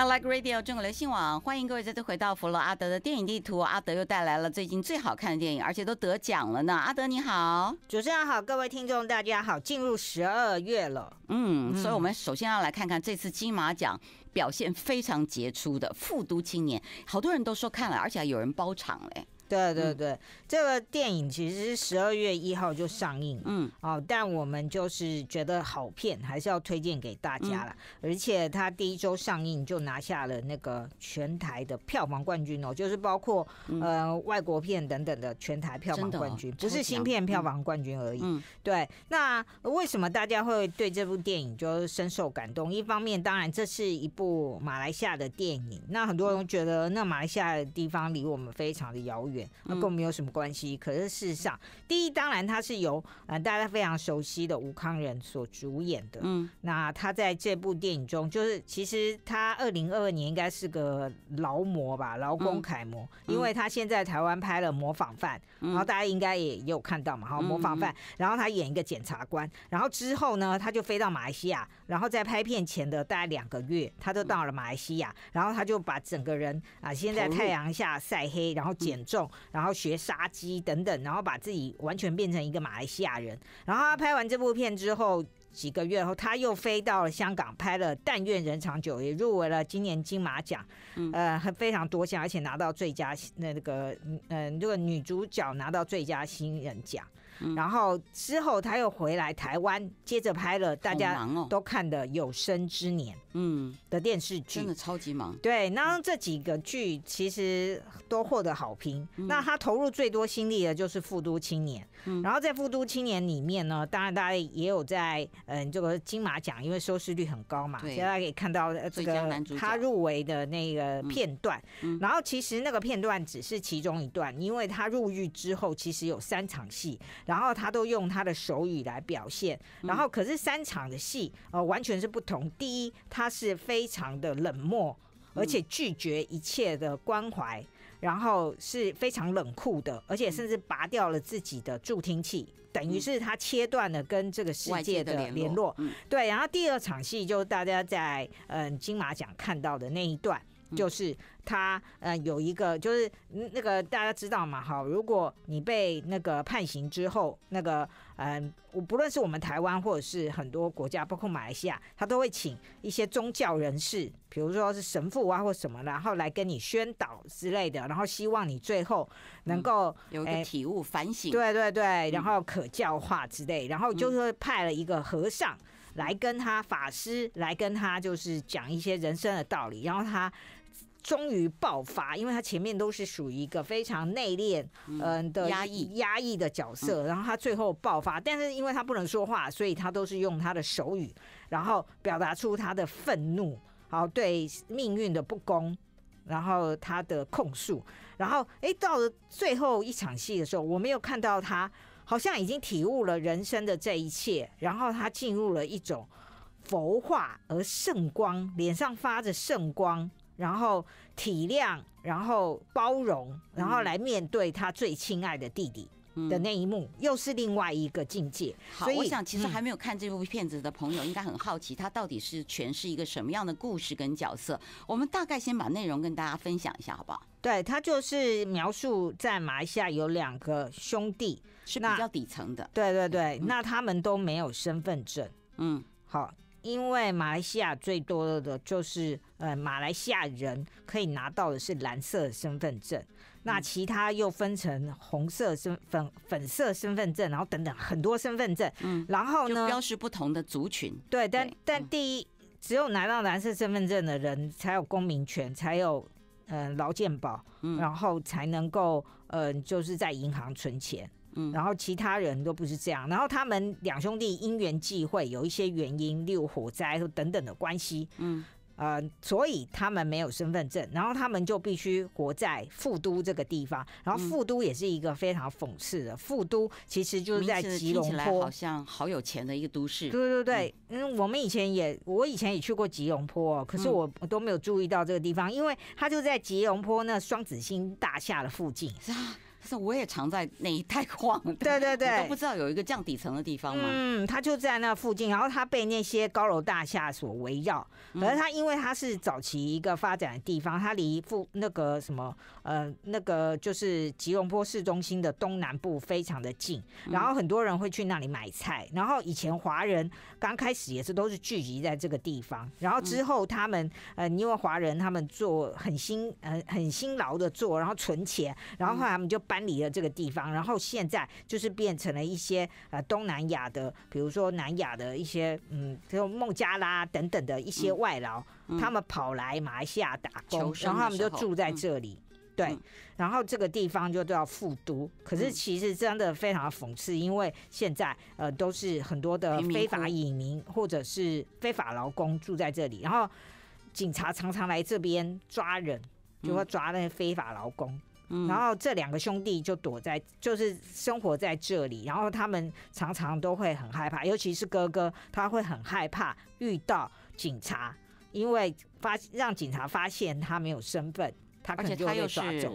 I like radio，中国流行网，欢迎各位再次回到弗洛阿德的电影地图。阿德又带来了最近最好看的电影，而且都得奖了呢。阿德你好，主持人好，各位听众大家好，进入十二月了，嗯，所以我们首先要来看看这次金马奖表现非常杰出的《复读青年》，好多人都说看了，而且有人包场嘞。对对对，这个电影其实是十二月一号就上映，嗯，哦，但我们就是觉得好片还是要推荐给大家了。而且它第一周上映就拿下了那个全台的票房冠军哦，就是包括呃外国片等等的全台票房冠军，不是新片票房冠军而已。对，那为什么大家会对这部电影就深受感动？一方面，当然这是一部马来西亚的电影，那很多人觉得那马来西亚的地方离我们非常的遥远。那跟我们有什么关系？可是事实上，第一，当然，他是由呃大家非常熟悉的吴康仁所主演的。嗯，那他在这部电影中，就是其实他二零二二年应该是个劳模吧，劳工楷模，因为他现在台湾拍了《模仿犯》，然后大家应该也也有看到嘛，好，《模仿犯》，然后他演一个检察官，然后之后呢，他就飞到马来西亚。然后在拍片前的大概两个月，他都到了马来西亚，然后他就把整个人啊先在太阳下晒黑，然后减重，然后学杀鸡等等，然后把自己完全变成一个马来西亚人。然后他拍完这部片之后，几个月后他又飞到了香港拍了《但愿人长久》，也入围了今年金马奖，呃，非常多项，而且拿到最佳那那个嗯，这个女主角拿到最佳新人奖。然后之后他又回来台湾，接着拍了，大家都看的《有生之年》。嗯，的电视剧真的超级忙。对，那这几个剧其实都获得好评。那他投入最多心力的就是《复都青年》。嗯，然后在《复都青年》里面呢，当然大家也有在嗯这个金马奖，因为收视率很高嘛，所以大家可以看到这个他入围的那个片段。然后其实那个片段只是其中一段，因为他入狱之后，其实有三场戏，然后他都用他的手语来表现。然后可是三场的戏呃完全是不同。第一他是非常的冷漠，而且拒绝一切的关怀，然后是非常冷酷的，而且甚至拔掉了自己的助听器，等于是他切断了跟这个世界的联络。对，然后第二场戏就是大家在嗯金马奖看到的那一段。就是他呃有一个就是那个大家知道嘛哈，如果你被那个判刑之后，那个呃我不论是我们台湾或者是很多国家，包括马来西亚，他都会请一些宗教人士，比如说是神父啊或什么，然后来跟你宣导之类的，然后希望你最后能够有个体悟反省，对对对，然后可教化之类，然后就是派了一个和尚。来跟他法师来跟他就是讲一些人生的道理，然后他终于爆发，因为他前面都是属于一个非常内敛嗯的压抑压抑的角色，然后他最后爆发，但是因为他不能说话，所以他都是用他的手语，然后表达出他的愤怒，好对命运的不公，然后他的控诉，然后哎到了最后一场戏的时候，我没有看到他。好像已经体悟了人生的这一切，然后他进入了一种佛化而圣光，脸上发着圣光，然后体谅，然后包容，然后来面对他最亲爱的弟弟的那一幕，又是另外一个境界。好，我想其实还没有看这部片子的朋友，应该很好奇他到底是诠释一个什么样的故事跟角色。我们大概先把内容跟大家分享一下，好不好？对，他就是描述在马来西亚有两个兄弟。是比较底层的，对对对，那他们都没有身份证。嗯，好，因为马来西亚最多的就是呃马来西亚人可以拿到的是蓝色身份证，那其他又分成红色身粉粉色身份证，然后等等很多身份证。嗯，然后呢，标示不同的族群。对，但但第一，只有拿到蓝色身份证的人才有公民权，才有嗯劳健保，然后才能够嗯就是在银行存钱。然后其他人都不是这样，然后他们两兄弟因缘际会，有一些原因，例如火灾等等的关系，嗯，呃，所以他们没有身份证，然后他们就必须活在富都这个地方。然后富都也是一个非常讽刺的，富都其实就是在吉隆坡，好像好有钱的一个都市。对对对，嗯，我们以前也，我以前也去过吉隆坡，可是我我都没有注意到这个地方，因为它就在吉隆坡那双子星大厦的附近。是，我也常在那一带逛。对对对，都不知道有一个这样底层的地方吗？嗯，他就在那附近，然后他被那些高楼大厦所围绕。可是他因为他是早期一个发展的地方，他离附那个什么呃那个就是吉隆坡市中心的东南部非常的近。然后很多人会去那里买菜。然后以前华人刚开始也是都是聚集在这个地方。然后之后他们呃，因为华人他们做很辛呃很辛劳的做，然后存钱，然后后来他们就搬。搬离了这个地方，然后现在就是变成了一些呃东南亚的，比如说南亚的一些，嗯，就孟加拉等等的一些外劳，他们跑来马来西亚打工，然后他们就住在这里。对，然后这个地方就叫复都。可是其实真的非常讽刺，因为现在呃都是很多的非法移民或者是非法劳工住在这里，然后警察常常来这边抓人，就会抓那些非法劳工。然后这两个兄弟就躲在，就是生活在这里。然后他们常常都会很害怕，尤其是哥哥，他会很害怕遇到警察，因为发让警察发现他没有身份，他可能就被抓走。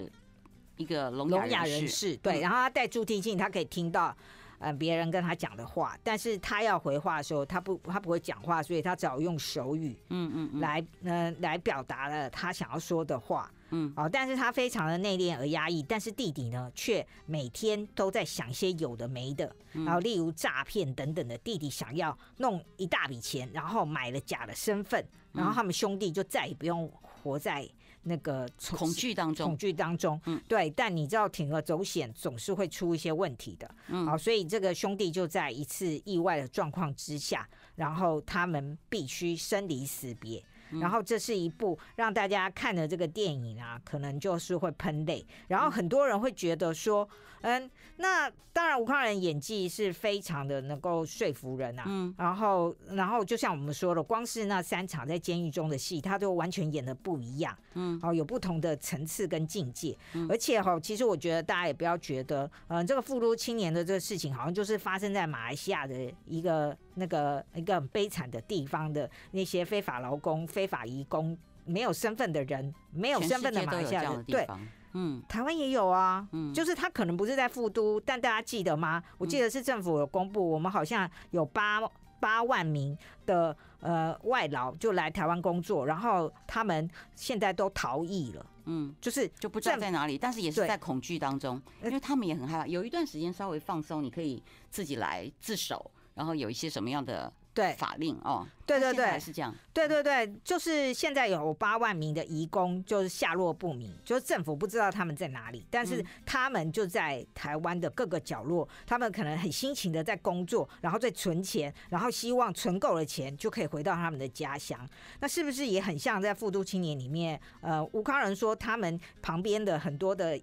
一个聋聋哑人士，对。然后他带助听器，他可以听到，嗯，别人跟他讲的话。但是他要回话的时候，他不他不会讲话，所以他只好用手语，嗯嗯，来，嗯，来表达了他想要说的话。嗯，哦，但是他非常的内敛而压抑，但是弟弟呢，却每天都在想些有的没的，然后例如诈骗等等的，弟弟想要弄一大笔钱，然后买了假的身份，然后他们兄弟就再也不用活在那个恐惧当中，恐惧当中，嗯，对，但你知道铤而走险总是会出一些问题的，嗯，好，所以这个兄弟就在一次意外的状况之下，然后他们必须生离死别。然后这是一部让大家看的这个电影啊，可能就是会喷泪。然后很多人会觉得说，嗯，那当然吴康仁演技是非常的能够说服人呐。嗯，然后然后就像我们说了，光是那三场在监狱中的戏，他都完全演的不一样。嗯，哦，有不同的层次跟境界。而且哈，其实我觉得大家也不要觉得，嗯，这个富都青年的这个事情好像就是发生在马来西亚的一个。那个一个很悲惨的地方的那些非法劳工、非法移工、没有身份的人、没有身份的马来西亚人，对，嗯，台湾也有啊，嗯，就是他可能不是在副都，但大家记得吗？我记得是政府有公布，我们好像有八八万名的呃外劳就来台湾工作，然后他们现在都逃逸了，嗯，就是就不知道在哪里，但是也是在恐惧当中，因为他们也很害怕。有一段时间稍微放松，你可以自己来自首。然后有一些什么样的对法令哦？对对对，是这样？对对对，就是现在有八万名的移工，就是下落不明，就是政府不知道他们在哪里，但是他们就在台湾的各个角落，他们可能很辛勤的在工作，然后在存钱，然后希望存够了钱就可以回到他们的家乡。那是不是也很像在复都青年里面？呃，吴康仁说他们旁边的很多的。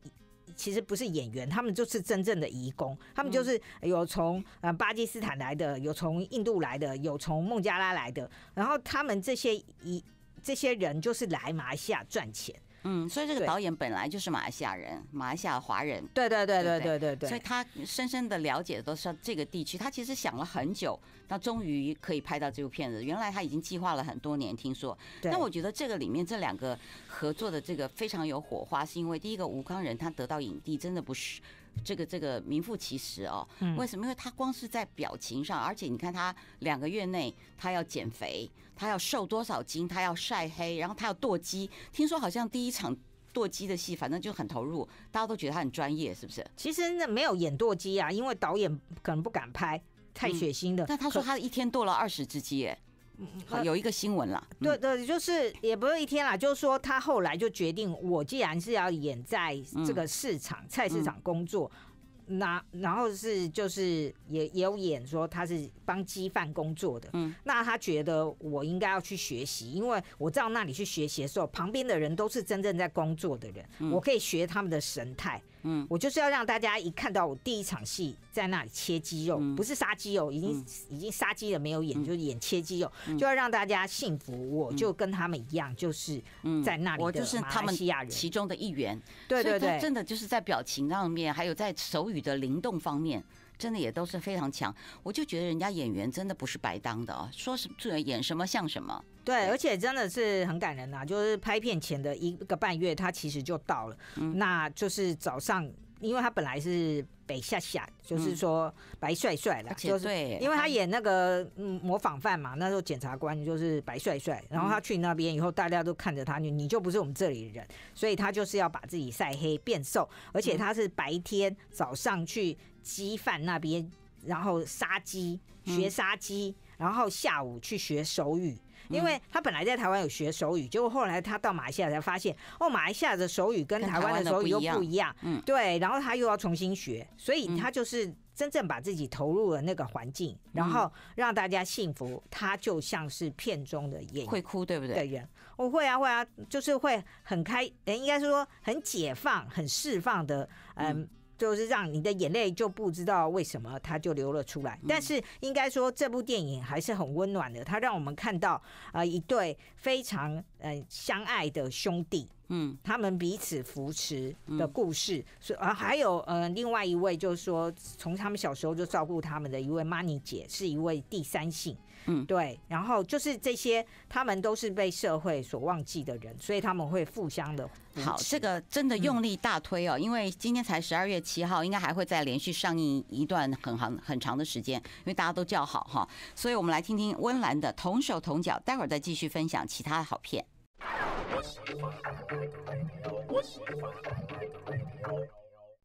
其实不是演员，他们就是真正的移工，他们就是有从呃巴基斯坦来的，有从印度来的，有从孟加拉来的，然后他们这些移这些人就是来马来西亚赚钱。嗯，所以这个导演本来就是马来西亚人，马来西亚华人。对对对对对对对。所以他深深的了解的都是这个地区，他其实想了很久，他终于可以拍到这部片子。原来他已经计划了很多年，听说。对。那我觉得这个里面这两个合作的这个非常有火花，是因为第一个吴康仁他得到影帝真的不是。这个这个名副其实哦，为什么？因为他光是在表情上，而且你看他两个月内他要减肥，他要瘦多少斤，他要晒黑，然后他要剁鸡。听说好像第一场剁鸡的戏，反正就很投入，大家都觉得他很专业，是不是？其实那没有演剁鸡啊，因为导演可能不敢拍太血腥的。但他说他一天剁了二十只鸡，哎。有一个新闻了，对对，就是也不是一天啦，就是说他后来就决定，我既然是要演在这个市场菜市场工作，那然后是就是也也有演说他是帮鸡贩工作的，嗯，那他觉得我应该要去学习，因为我到那里去学习的时候，旁边的人都是真正在工作的人，我可以学他们的神态。嗯，我就是要让大家一看到我第一场戏在那里切肌肉，不是杀肌肉，已经已经杀鸡了，没有演，就演切肌肉，就要让大家信服，我就跟他们一样，就是在那里。我就是他们西亚人其中的一员，对对对，真的就是在表情上面，还有在手语的灵动方面。真的也都是非常强，我就觉得人家演员真的不是白当的，说是演什么像什么。对，而且真的是很感人呐，就是拍片前的一个半月，他其实就到了。那就是早上，因为他本来是北下下，就是说白帅帅了，就是因为他演那个模仿犯嘛，那时候检察官就是白帅帅，然后他去那边以后，大家都看着他，你你就不是我们这里的人，所以他就是要把自己晒黑、变瘦，而且他是白天早上去。鸡贩那边，然后杀鸡，学杀鸡，然后下午去学手语，因为他本来在台湾有学手语，结果后来他到马来西亚才发现哦，马来西亚的手语跟台湾的手语又不一样，嗯，对，然后他又要重新学，所以他就是真正把自己投入了那个环境，然后让大家幸福，他就像是片中的演员会哭，对不对？对，我会啊会啊，就是会很开，应该是说很解放、很释放的，嗯。就是让你的眼泪就不知道为什么它就流了出来，但是应该说这部电影还是很温暖的，它让我们看到啊一对非常呃相爱的兄弟，嗯，他们彼此扶持的故事，所以啊还有呃另外一位就是说从他们小时候就照顾他们的一位妈尼姐，是一位第三性。嗯，对，然后就是这些，他们都是被社会所忘记的人，所以他们会互相的。好，这个真的用力大推哦，因为今天才十二月七号，应该还会再连续上映一段很长很长的时间，因为大家都叫好哈。所以，我们来听听温岚的《同手同脚》，待会儿再继续分享其他的好片。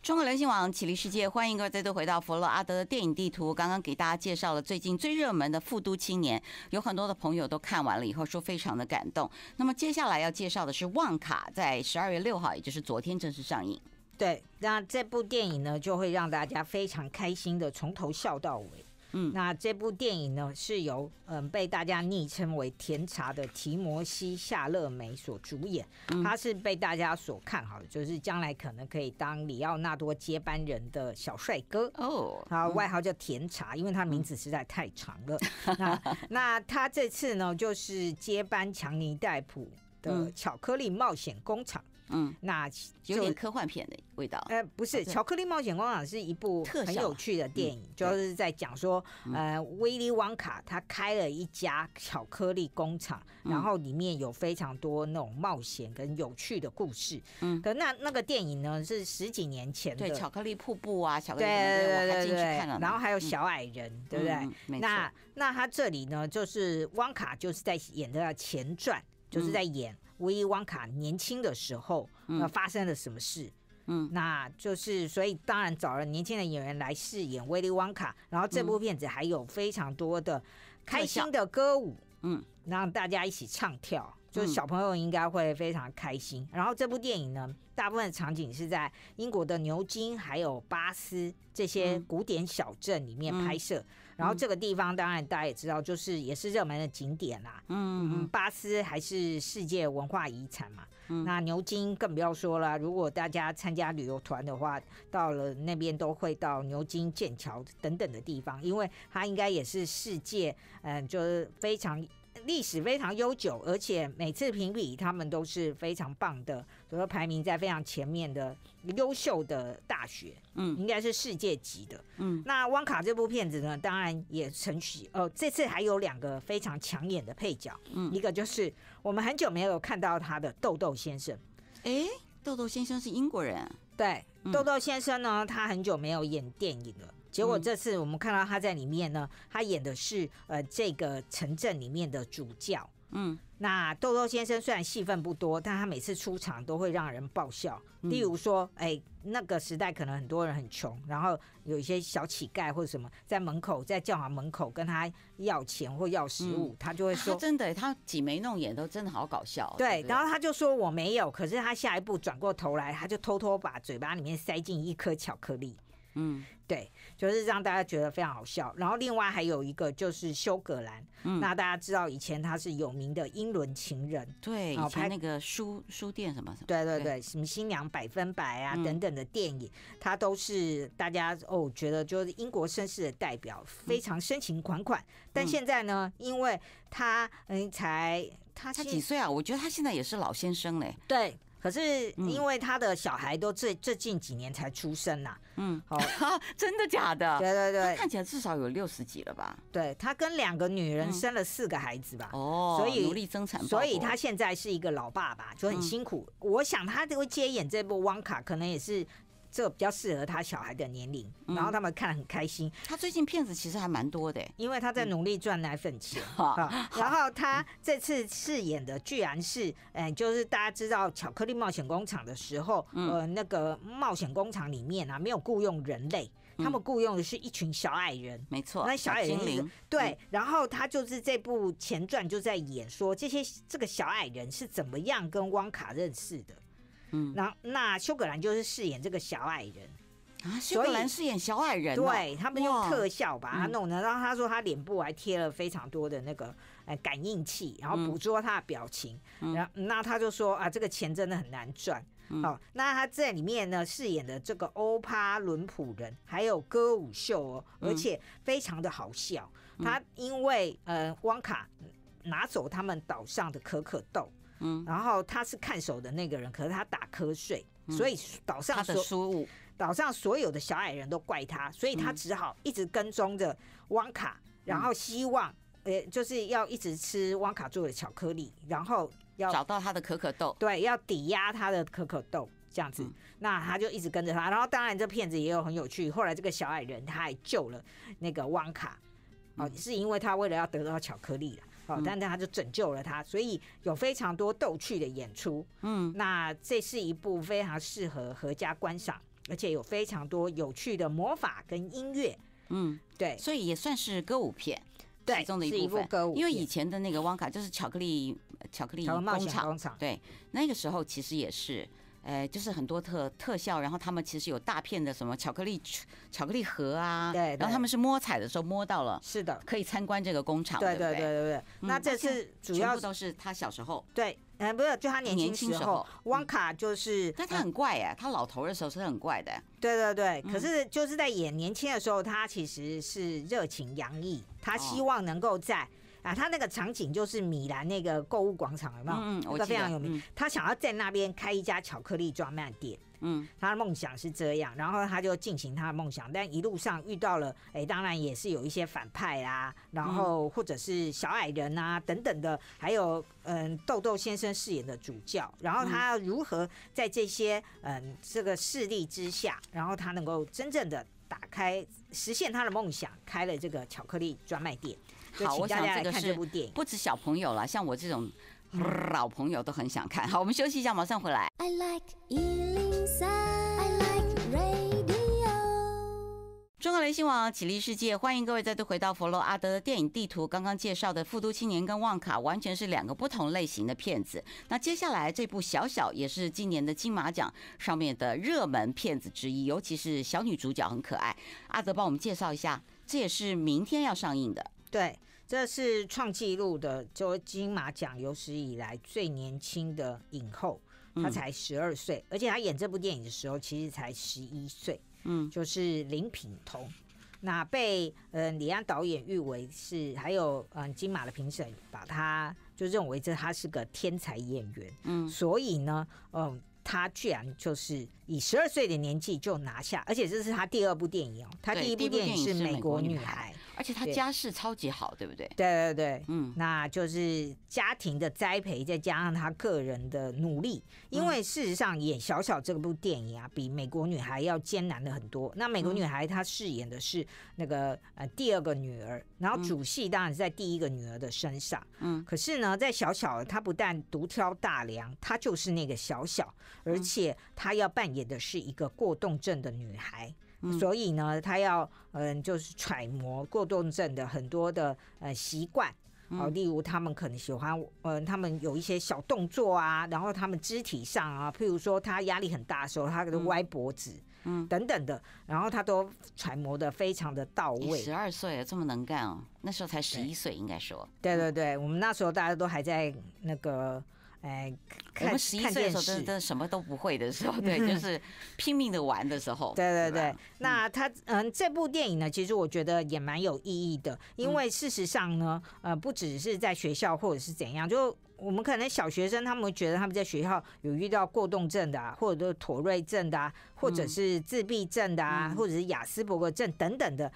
中国流行网，起立世界，欢迎各位再度回到弗洛阿德的电影地图。刚刚给大家介绍了最近最热门的《复都青年》，有很多的朋友都看完了以后说非常的感动。那么接下来要介绍的是《旺卡》，在十二月六号，也就是昨天正式上映。对，那这部电影呢，就会让大家非常开心的从头笑到尾。那这部电影呢，是由嗯被大家昵称为“甜茶”的提摩西·夏勒梅所主演，他是被大家所看好，就是将来可能可以当里奥纳多接班人的小帅哥哦。他外号叫“甜茶”，因为他名字实在太长了。那他这次呢，就是接班强尼·戴普的《巧克力冒险工厂》。嗯，那有点科幻片的味道。呃，不是《巧克力冒险工厂》是一部很有趣的电影，就是在讲说，呃，威利·旺卡他开了一家巧克力工厂，然后里面有非常多那种冒险跟有趣的故事。嗯，可那那个电影呢是十几年前的，对《巧克力瀑布》啊，《巧克力》对对对对，然后还有《小矮人》，对不对？那那他这里呢，就是旺卡就是在演的前传，就是在演。威利·旺卡年轻的时候，那发生了什么事？嗯，那就是所以当然找了年轻的演员来饰演威利·旺卡。然后这部片子还有非常多的开心的歌舞，嗯，让大家一起唱跳，就是小朋友应该会非常开心。然后这部电影呢，大部分的场景是在英国的牛津还有巴斯这些古典小镇里面拍摄。然后这个地方当然大家也知道，就是也是热门的景点啦。嗯嗯，巴斯还是世界文化遗产嘛。嗯，那牛津更不要说了。如果大家参加旅游团的话，到了那边都会到牛津、剑桥等等的地方，因为它应该也是世界，嗯，就是非常。历史非常悠久，而且每次评比他们都是非常棒的，所以说排名在非常前面的优秀的大学，嗯，应该是世界级的。嗯，那《汪卡》这部片子呢，当然也成取哦，这次还有两个非常抢眼的配角，嗯，一个就是我们很久没有看到他的豆豆先生，哎，豆豆先生是英国人，对，豆豆先生呢，他很久没有演电影了。结果这次我们看到他在里面呢，他演的是呃这个城镇里面的主教。嗯，那豆豆先生虽然戏份不多，但他每次出场都会让人爆笑。例如说，哎，那个时代可能很多人很穷，然后有一些小乞丐或者什么在门口在教堂门口跟他要钱或要食物，他就会说，真的，他挤眉弄眼都真的好搞笑。对，然后他就说我没有，可是他下一步转过头来，他就偷偷把嘴巴里面塞进一颗巧克力。嗯，对，就是让大家觉得非常好笑。然后另外还有一个就是修格兰，那大家知道以前他是有名的英伦情人，对，拍那个书书店什么什么，对对对，什么新娘百分百啊等等的电影，他都是大家哦觉得就是英国绅士的代表，非常深情款款。但现在呢，因为他嗯才他才几岁啊？我觉得他现在也是老先生嘞。对。可是因为他的小孩都最最近几年才出生呐，嗯，好，真的假的？对对对，看起来至少有六十几了吧？对他跟两个女人生了四个孩子吧，哦，所以努力增产，所以他现在是一个老爸爸，就很辛苦。我想他就会接演这部《汪卡》，可能也是。这比较适合他小孩的年龄，然后他们看很开心。他最近骗子其实还蛮多的，因为他在努力赚奶粉钱。然后他这次饰演的居然是，哎，就是大家知道《巧克力冒险工厂》的时候，呃，那个冒险工厂里面啊，没有雇佣人类，他们雇佣的是一群小矮人。没错，那小矮精灵。对，然后他就是这部前传就在演说这些这个小矮人是怎么样跟汪卡认识的。嗯，那那修格兰就是饰演这个小矮人啊，修格兰饰演小矮人，对他们用特效把他弄的。然后他说他脸部还贴了非常多的那个呃感应器，然后捕捉他的表情。然后那他就说啊，这个钱真的很难赚。好，那他在里面呢饰演的这个欧帕伦普人，还有歌舞秀哦，而且非常的好笑。他因为呃汪卡拿走他们岛上的可可豆。嗯，然后他是看守的那个人，可是他打瞌睡，所以岛上所岛上所有的小矮人都怪他，所以他只好一直跟踪着汪卡，然后希望呃就是要一直吃汪卡做的巧克力，然后要找到他的可可豆，对，要抵押他的可可豆这样子，那他就一直跟着他，然后当然这骗子也有很有趣，后来这个小矮人他也救了那个汪卡，啊，是因为他为了要得到巧克力了。好，但等他就拯救了他，所以有非常多逗趣的演出。嗯，那这是一部非常适合合家观赏，而且有非常多有趣的魔法跟音乐。嗯，对，所以也算是歌舞片，对，其中的一部分歌舞。因为以前的那个《汪卡》就是巧克力巧克力工厂，对，那个时候其实也是。哎，就是很多特特效，然后他们其实有大片的什么巧克力巧克力盒啊，对，然后他们是摸彩的时候摸到了，是的，可以参观这个工厂，对对对对对。那这次主要都是他小时候，对，呃，不是就他年轻时候，汪卡就是，但他很怪哎，他老头的时候是很怪的，对对对，可是就是在演年轻的时候，他其实是热情洋溢，他希望能够在。啊，他那个场景就是米兰那个购物广场，有没有？嗯，我得非常有名。他想要在那边开一家巧克力专卖店。嗯，他的梦想是这样，然后他就进行他的梦想，但一路上遇到了，哎，当然也是有一些反派啊，然后或者是小矮人啊等等的，还有嗯，豆豆先生饰演的主教。然后他如何在这些嗯这个势力之下，然后他能够真正的打开实现他的梦想，开了这个巧克力专卖店。好，我想这个是不止小朋友了，像我这种老朋友都很想看。好，我们休息一下，马上回来。I like 103, I like radio。中国雷星网，绮丽世界，欢迎各位再度回到佛罗阿德的电影地图。刚刚介绍的《富都青年》跟《旺卡》完全是两个不同类型的片子。那接下来这部《小小》也是今年的金马奖上面的热门片子之一，尤其是小女主角很可爱。阿德帮我们介绍一下，这也是明天要上映的。对，这是创纪录的，就金马奖有史以来最年轻的影后，她才十二岁，而且她演这部电影的时候其实才十一岁，嗯，就是林品彤，那被呃李安导演誉为是，还有呃金马的评审把她就认为这她是个天才演员，嗯，所以呢，嗯，她居然就是以十二岁的年纪就拿下，而且这是她第二部电影哦，她第一部电影是《美国女孩》。而且她家世超级好，对不对？对对对，嗯，那就是家庭的栽培，再加上她个人的努力。因为事实上演小小这部电影啊，比美国女孩要艰难的很多。那美国女孩她饰演的是那个呃第二个女儿，然后主戏当然在第一个女儿的身上。嗯，可是呢，在小小她不但独挑大梁，她就是那个小小，而且她要扮演的是一个过动症的女孩。所以呢，他要嗯，就是揣摩过动症的很多的呃习惯啊，例如他们可能喜欢嗯，他们有一些小动作啊，然后他们肢体上啊，譬如说他压力很大的时候，他都歪脖子，嗯，等等的，然后他都揣摩的非常的到位。十二岁啊，这么能干哦，那时候才十一岁，应该说，对对对，我们那时候大家都还在那个。哎，我们十一岁的时候，真什么都不会的时候，对，就是拼命的玩的时候，对对对。那他，嗯，这部电影呢，其实我觉得也蛮有意义的，因为事实上呢，呃，不只是在学校或者是怎样，就我们可能小学生，他们觉得他们在学校有遇到过动症的，或者妥瑞症的，或者是自闭症的啊，或者是雅斯伯格症等等的。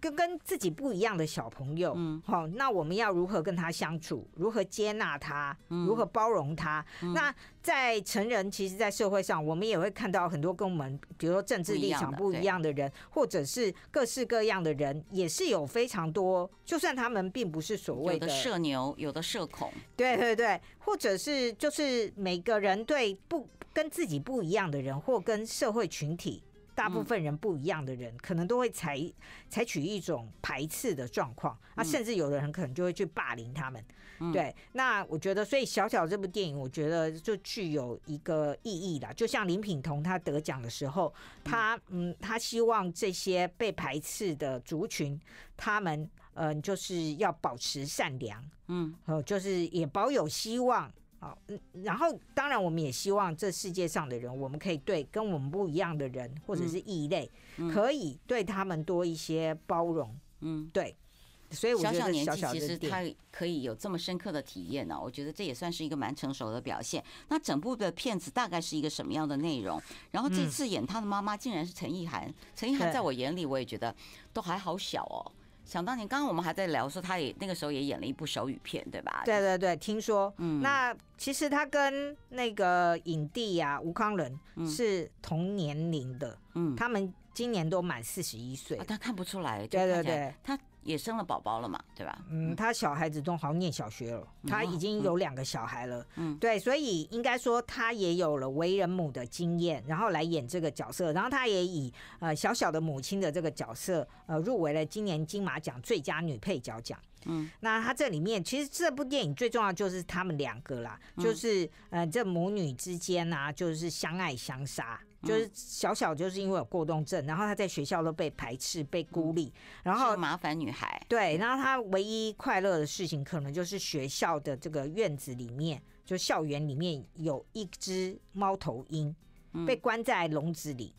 跟跟自己不一样的小朋友，嗯，好，那我们要如何跟他相处？如何接纳他？如何包容他？那在成人，其实，在社会上，我们也会看到很多跟我们，比如说政治立场不一样的人，或者是各式各样的人，也是有非常多。就算他们并不是所谓的社牛，有的社恐，对对对，或者是就是每个人对不跟自己不一样的人或跟社会群体。大部分人不一样的人，可能都会采采取一种排斥的状况啊，甚至有的人可能就会去霸凌他们。对，那我觉得，所以《小小》这部电影，我觉得就具有一个意义了。就像林品彤他得奖的时候，他嗯，他希望这些被排斥的族群，他们嗯，就是要保持善良，嗯，呃，就是也保有希望。好，嗯，然后当然，我们也希望这世界上的人，我们可以对跟我们不一样的人或者是异类，可以对他们多一些包容，嗯，对。所以小小年纪其实他可以有这么深刻的体验呢，我觉得这也算是一个蛮成熟的表现。那整部的片子大概是一个什么样的内容？然后这次演他的妈妈竟然是陈意涵，陈意涵在我眼里我也觉得都还好小哦。想当年，刚刚我们还在聊说，他也那个时候也演了一部手语片，对吧？对对对，听说。嗯，那其实他跟那个影帝呀吴康仁是同年龄的，嗯，他们今年都满四十一岁，但看不出来。对对对，他。也生了宝宝了嘛，对吧？嗯，他小孩子都好像念小学了，他已经有两个小孩了。嗯，对，所以应该说他也有了为人母的经验，然后来演这个角色，然后他也以呃小小的母亲的这个角色，呃入围了今年金马奖最佳女配角奖。嗯，那他这里面其实这部电影最重要就是他们两个啦，就是呃这母女之间啊，就是相爱相杀。就是小小就是因为有过动症，然后他在学校都被排斥、被孤立，然后麻烦女孩。对，然后他唯一快乐的事情，可能就是学校的这个院子里面，就校园里面有一只猫头鹰被关在笼子里，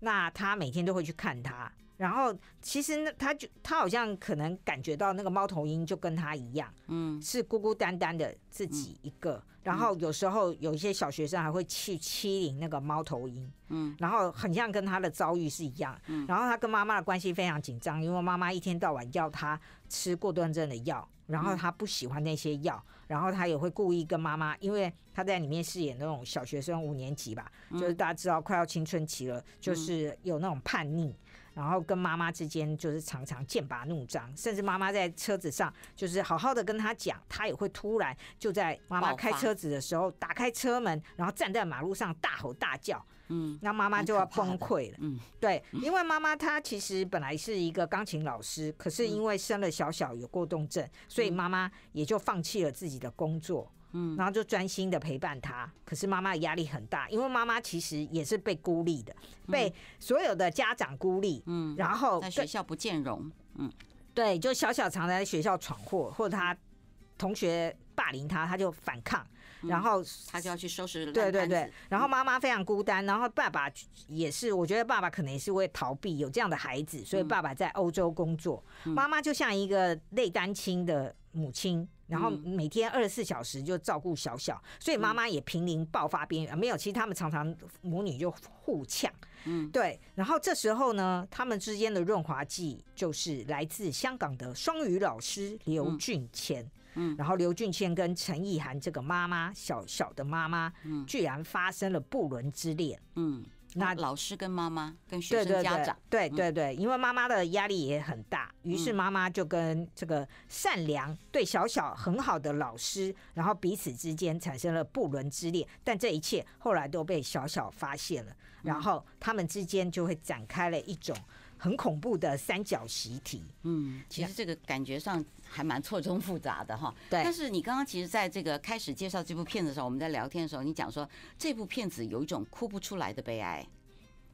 那他每天都会去看它。然后其实呢，他就他好像可能感觉到那个猫头鹰就跟他一样，嗯，是孤孤单单的自己一个。然后有时候有一些小学生还会去欺凌那个猫头鹰，嗯，然后很像跟他的遭遇是一样，嗯，然后他跟妈妈的关系非常紧张，因为妈妈一天到晚要他吃过动症的药，然后他不喜欢那些药，然后他也会故意跟妈妈，因为他在里面饰演那种小学生五年级吧，就是大家知道快要青春期了，就是有那种叛逆。然后跟妈妈之间就是常常剑拔弩张，甚至妈妈在车子上就是好好的跟他讲，他也会突然就在妈妈开车子的时候打开车门，然后站在马路上大吼大叫，嗯，那妈妈就要崩溃了，嗯，对，因为妈妈她其实本来是一个钢琴老师，可是因为生了小小有过动症，所以妈妈也就放弃了自己的工作。嗯，然后就专心的陪伴他。可是妈妈压力很大，因为妈妈其实也是被孤立的，被所有的家长孤立。嗯，然后在学校不见容。嗯，对，就小小常在学校闯祸，或者他同学霸凌他，他就反抗，然后他就要去收拾。对对对，然后妈妈非常孤单，然后爸爸也是，我觉得爸爸可能也是为逃避有这样的孩子，所以爸爸在欧洲工作，妈妈就像一个内单亲的母亲。然后每天二十四小时就照顾小小，所以妈妈也濒临爆发边缘。没有，其实他们常常母女就互呛。嗯，对。然后这时候呢，他们之间的润滑剂就是来自香港的双语老师刘俊谦。嗯，然后刘俊谦跟陈意涵这个妈妈小小的妈妈，居然发生了不伦之恋。嗯。那老师跟妈妈跟学生家长，对对对，因为妈妈的压力也很大，于是妈妈就跟这个善良对小小很好的老师，然后彼此之间产生了不伦之恋，但这一切后来都被小小发现了，然后他们之间就会展开了一种。很恐怖的三角习题，嗯，其实这个感觉上还蛮错综复杂的哈。对，但是你刚刚其实在这个开始介绍这部片的时候，我们在聊天的时候，你讲说这部片子有一种哭不出来的悲哀，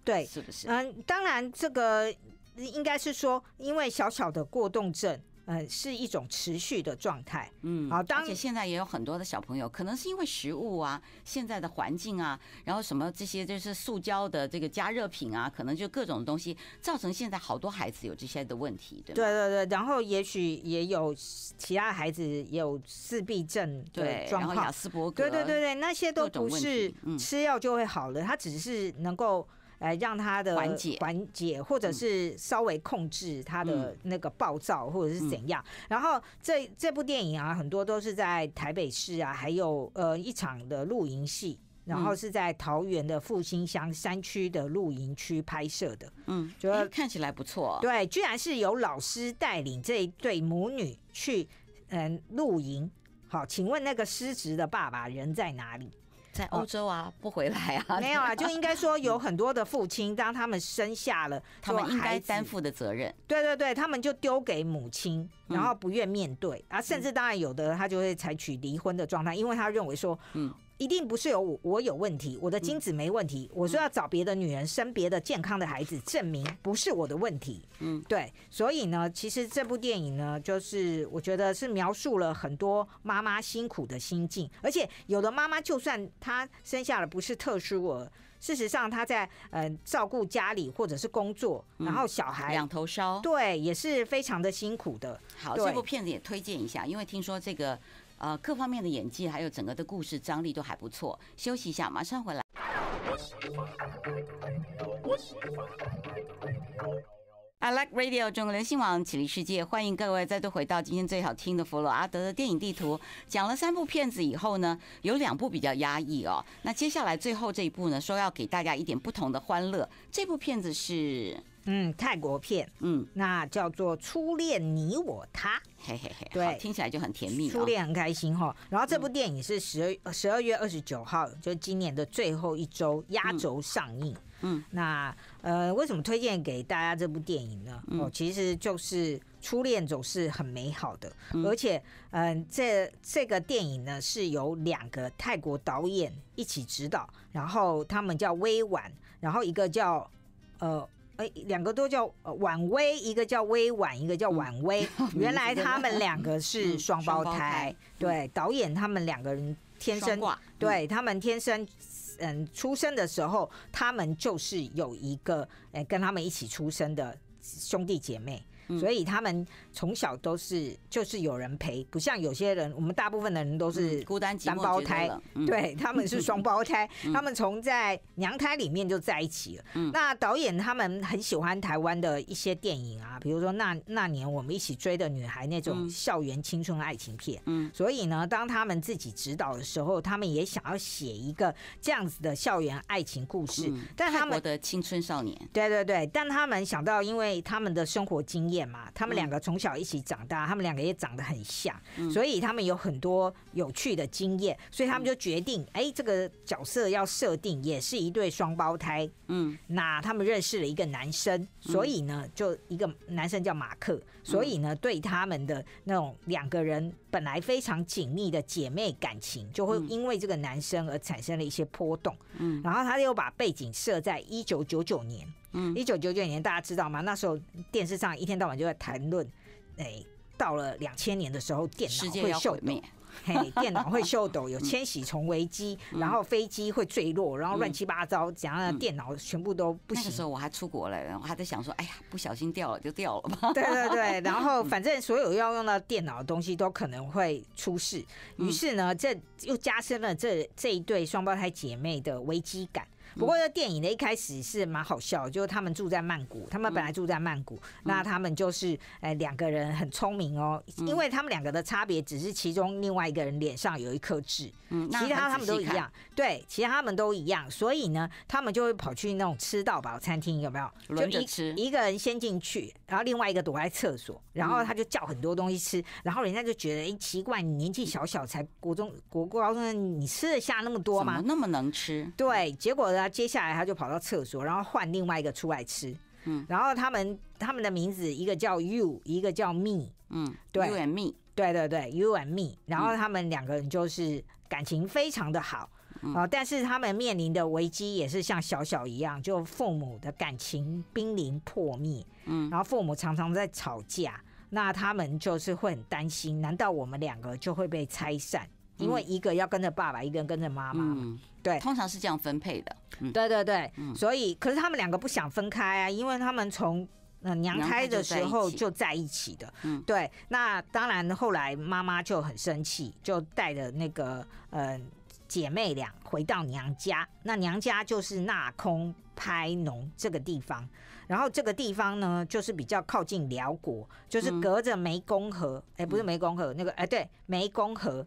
对，是不是？嗯，当然这个应该是说因为小小的过动症。呃，是一种持续的状态。嗯，好，而且现在也有很多的小朋友，可能是因为食物啊，现在的环境啊，然后什么这些就是塑胶的这个加热品啊，可能就各种东西造成现在好多孩子有这些的问题，对对对对，然后也许也有其他孩子有自闭症的状况，对对对对，那些都不是吃药就会好了，他只是能够。来让他的缓解，缓解或者是稍微控制他的那个暴躁或者是怎样。然后这这部电影啊，很多都是在台北市啊，还有呃一场的露营戏，然后是在桃园的复兴乡山区的露营区拍摄的。嗯，觉得看起来不错。对，居然是由老师带领这一对母女去嗯露营。好，请问那个失职的爸爸人在哪里？在欧洲啊，不回来啊，没有啊，就应该说有很多的父亲，当他们生下了他们应该担负的责任，对对对，他们就丢给母亲，然后不愿面对啊，甚至当然有的他就会采取离婚的状态，因为他认为说，嗯。一定不是有我我有问题，我的精子没问题。我说要找别的女人生别的健康的孩子，证明不是我的问题。嗯，对。所以呢，其实这部电影呢，就是我觉得是描述了很多妈妈辛苦的心境，而且有的妈妈就算她生下了不是特殊儿，事实上她在呃照顾家里或者是工作，然后小孩两头烧，对，也是非常的辛苦的。好，这部片子也推荐一下，因为听说这个。呃，各方面的演技，还有整个的故事张力都还不错。休息一下，马上回来。I like Radio，中国连心网，启立世界，欢迎各位再度回到今天最好听的弗罗阿德的电影地图。讲了三部片子以后呢，有两部比较压抑哦。那接下来最后这一部呢，说要给大家一点不同的欢乐。这部片子是。嗯，泰国片，嗯，那叫做《初恋你我他》，嘿嘿嘿，对，听起来就很甜蜜。初恋很开心哈。然后这部电影是十二十二月二十九号，就是今年的最后一周压轴上映。嗯，那呃，为什么推荐给大家这部电影呢？哦，其实就是初恋总是很美好的，而且，嗯，这这个电影呢是由两个泰国导演一起指导，然后他们叫威婉，然后一个叫呃。哎，两个都叫婉薇，一个叫微婉，一个叫婉薇。原来他们两个是 双胞胎，对导演他们两个人天生，对他们天生嗯出生的时候，他们就是有一个诶跟他们一起出生的兄弟姐妹。所以他们从小都是就是有人陪，不像有些人，我们大部分的人都是孤单单胞胎，对，他们是双胞胎，他们从在娘胎里面就在一起了。那导演他们很喜欢台湾的一些电影啊，比如说《那那年我们一起追的女孩》那种校园青春爱情片。嗯，所以呢，当他们自己指导的时候，他们也想要写一个这样子的校园爱情故事，但他们的青春少年，对对对，但他们想到因为他们的生活经验。嘛，他们两个从小一起长大，他们两个也长得很像，所以他们有很多有趣的经验，所以他们就决定，哎，这个角色要设定也是一对双胞胎，嗯，那他们认识了一个男生，所以呢，就一个男生叫马克，所以呢，对他们的那种两个人。本来非常紧密的姐妹感情，就会因为这个男生而产生了一些波动。嗯，然后他又把背景设在一九九九年。嗯，一九九九年大家知道吗？那时候电视上一天到晚就在谈论，哎，到了两千年的时候，电脑会秀灭。嘿，电脑会秀抖，有千禧虫危机，然后飞机会坠落，然后乱七八糟，怎样？电脑全部都不行。那时候我还出国来了，我还在想说，哎呀，不小心掉了就掉了吧。对 对对，然后反正所有要用到电脑的东西都可能会出事，于是呢，这又加深了这这一对双胞胎姐妹的危机感。不过这电影呢一开始是蛮好笑，就是他们住在曼谷，他们本来住在曼谷，那他们就是哎两个人很聪明哦，因为他们两个的差别只是其中另外一个人脸上有一颗痣，嗯，其他他们都一样，对，其他他们都一样，所以呢他们就会跑去那种吃到饱餐厅有没有？轮着吃，一个人先进去，然后另外一个躲在厕所，然后他就叫很多东西吃，然后人家就觉得哎奇怪，你年纪小小才国中国高中你吃得下那么多吗？怎那么能吃？对，结果呢？接下来他就跑到厕所，然后换另外一个出来吃。嗯，然后他们他们的名字一个叫 You，一个叫 Me。嗯，对，You and Me。对对对，You and Me。然后他们两个人就是感情非常的好啊，但是他们面临的危机也是像小小一样，就父母的感情濒临破灭。嗯，然后父母常常在吵架，那他们就是会很担心，难道我们两个就会被拆散？因为一个要跟着爸爸，一个人跟着妈妈，对，通常是这样分配的。对对对，所以可是他们两个不想分开啊，因为他们从娘胎的时候就在一起的。嗯，对。那当然后来妈妈就很生气，就带着那个呃姐妹俩回到娘家。那娘家就是纳空拍农这个地方，然后这个地方呢就是比较靠近辽国，就是隔着湄公河，哎，不是湄公河，那个哎对，湄公河。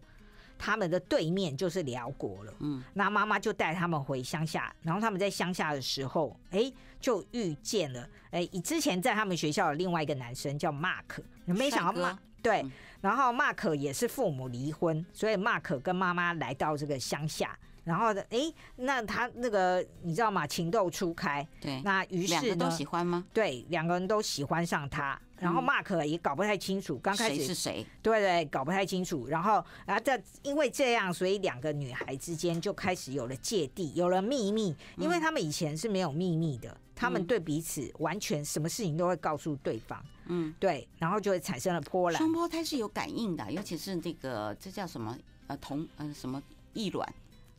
他们的对面就是辽国了。嗯，那妈妈就带他们回乡下，然后他们在乡下的时候，哎，就遇见了，哎，以之前在他们学校的另外一个男生叫 Mark，没想到 m 对，然后 Mark 也是父母离婚，所以 Mark 跟妈妈来到这个乡下，然后的哎，那他那个你知道吗？情窦初开，对，那于是呢，喜欢吗？对，两个人都喜欢上他。然后 Mark 也搞不太清楚，刚开始是对对搞不太清楚，然后啊，这因为这样，所以两个女孩之间就开始有了芥蒂，有了秘密，因为他们以前是没有秘密的，他们对彼此完全什么事情都会告诉对方，嗯，对，然后就会产生了波澜。双胞胎是有感应的，尤其是那个这叫什么呃同呃什么异卵。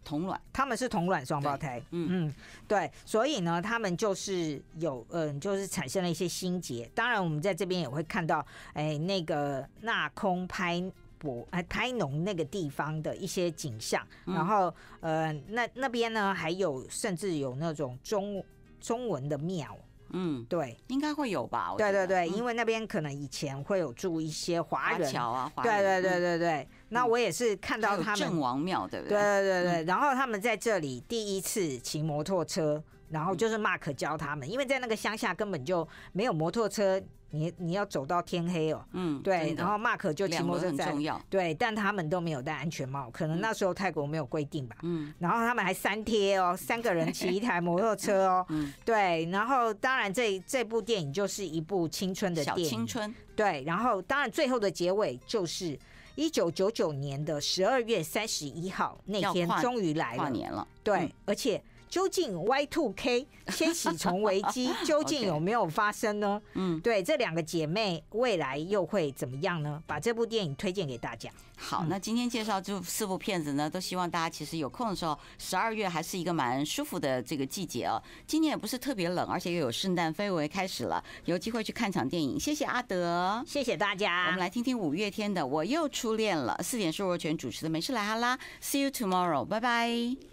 同卵，他们是同卵双胞胎。嗯嗯，对，所以呢，他们就是有嗯，就是产生了一些心结。当然，我们在这边也会看到，哎，那个纳空拍博哎拍农那个地方的一些景象。然后，呃，那那边呢，还有甚至有那种中中文的庙。嗯，对，应该会有吧？对对对，因为那边可能以前会有住一些华人。华侨啊，对对对对对。那我也是看到他们郑王庙，对不对？对对对对。然后他们在这里第一次骑摩托车，然后就是 Mark 教他们，因为在那个乡下根本就没有摩托车，你你要走到天黑哦。嗯。对，然后 Mark 就骑摩托车，对，但他们都没有戴安全帽，可能那时候泰国没有规定吧。嗯。然后他们还三贴哦，三个人骑一台摩托车哦。嗯。对，然后当然这这部电影就是一部青春的电影。小青春。对，然后当然最后的结尾就是。一九九九年的十二月三十一号那天，终于来了，跨年了。对，而且。究竟 Y2K 千禧虫危机 究竟有没有发生呢？嗯，对，这两个姐妹未来又会怎么样呢？把这部电影推荐给大家。好，那今天介绍这四部片子呢，都希望大家其实有空的时候，十二月还是一个蛮舒服的这个季节哦。今年也不是特别冷，而且又有圣诞氛围开始了，有机会去看场电影。谢谢阿德，谢谢大家。我们来听听五月天的《我又初恋了》。四点是若泉主持的，没事来哈啦。See you tomorrow，拜拜。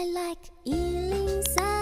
I like eating Sound.